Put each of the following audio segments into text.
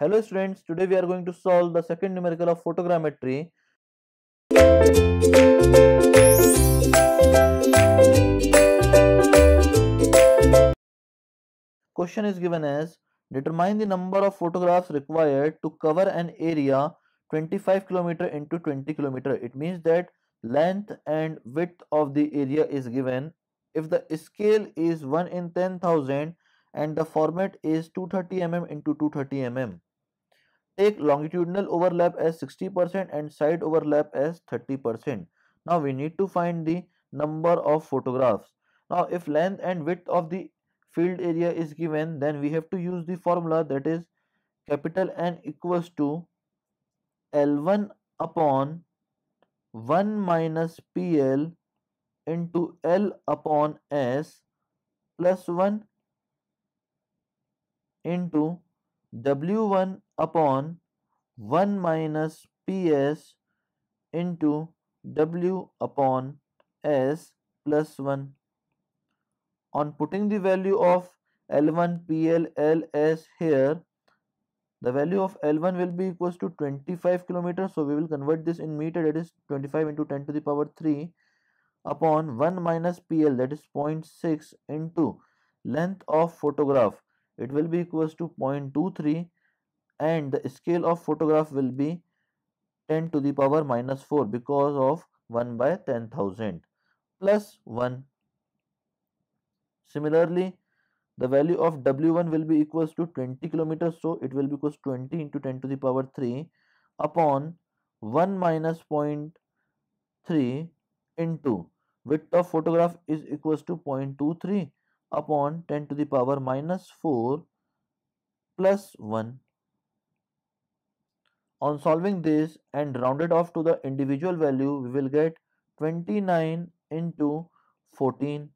Hello students, today we are going to solve the second numerical of photogrammetry. Question is given as determine the number of photographs required to cover an area 25 km into 20 km. It means that length and width of the area is given. If the scale is 1 in 10,000 and the format is 230 mm into 230 mm take longitudinal overlap as 60% and side overlap as 30%. Now we need to find the number of photographs. Now if length and width of the field area is given then we have to use the formula that is capital N equals to L1 upon 1 minus PL into L upon S plus 1 into W1 upon 1 minus PS into W upon S plus 1. On putting the value of L1, PL, LS here, the value of L1 will be equals to 25 kilometers. So we will convert this in meter that is 25 into 10 to the power 3 upon 1 minus PL that is 0.6 into length of photograph it will be equals to 0.23 and the scale of photograph will be 10 to the power minus 4 because of 1 by 10,000 plus 1. Similarly, the value of W1 will be equals to 20 kilometers. So, it will be equals 20 into 10 to the power 3 upon 1 minus 0.3 into width of photograph is equals to 0.23 upon 10 to the power minus 4 plus 1. On solving this and rounded off to the individual value, we will get 29 into 14.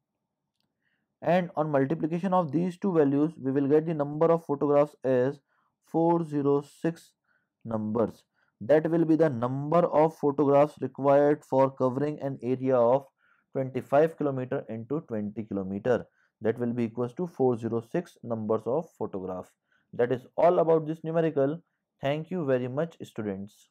And on multiplication of these two values, we will get the number of photographs as 406 numbers. That will be the number of photographs required for covering an area of 25 kilometer into 20 kilometer that will be equals to 406 numbers of photograph that is all about this numerical thank you very much students